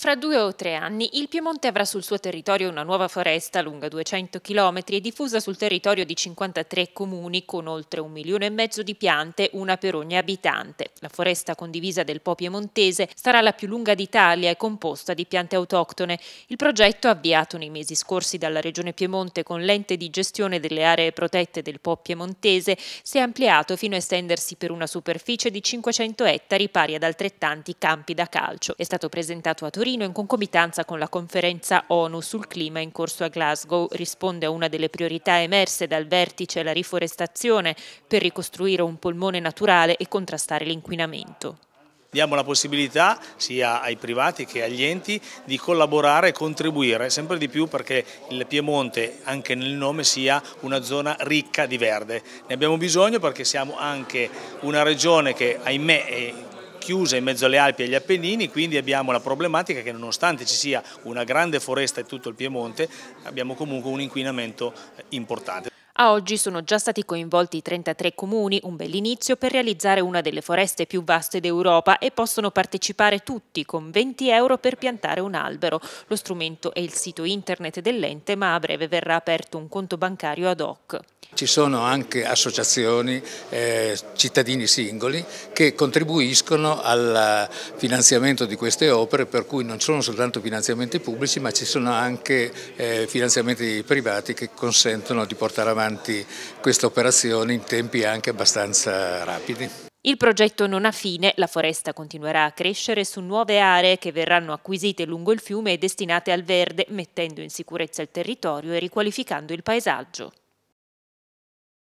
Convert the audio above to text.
Fra due o tre anni il Piemonte avrà sul suo territorio una nuova foresta lunga 200 km e diffusa sul territorio di 53 comuni con oltre un milione e mezzo di piante, una per ogni abitante. La foresta condivisa del Po piemontese sarà la più lunga d'Italia e composta di piante autoctone. Il progetto, avviato nei mesi scorsi dalla Regione Piemonte con l'ente di gestione delle aree protette del Po piemontese, si è ampliato fino a estendersi per una superficie di 500 ettari pari ad altrettanti campi da calcio. È stato presentato a Torino Torino in concomitanza con la conferenza ONU sul clima in corso a Glasgow risponde a una delle priorità emerse dal vertice la riforestazione per ricostruire un polmone naturale e contrastare l'inquinamento. Diamo la possibilità sia ai privati che agli enti di collaborare e contribuire sempre di più perché il Piemonte anche nel nome sia una zona ricca di verde. Ne abbiamo bisogno perché siamo anche una regione che ahimè chiusa in mezzo alle Alpi e agli Appennini, quindi abbiamo la problematica che nonostante ci sia una grande foresta in tutto il Piemonte, abbiamo comunque un inquinamento importante. A oggi sono già stati coinvolti 33 comuni, un bell'inizio per realizzare una delle foreste più vaste d'Europa e possono partecipare tutti con 20 euro per piantare un albero. Lo strumento è il sito internet dell'ente ma a breve verrà aperto un conto bancario ad hoc. Ci sono anche associazioni, eh, cittadini singoli che contribuiscono al finanziamento di queste opere per cui non sono soltanto finanziamenti pubblici ma ci sono anche eh, finanziamenti privati che consentono di portare avanti avanti questa operazione in tempi anche abbastanza rapidi. Il progetto non ha fine, la foresta continuerà a crescere su nuove aree che verranno acquisite lungo il fiume e destinate al verde, mettendo in sicurezza il territorio e riqualificando il paesaggio.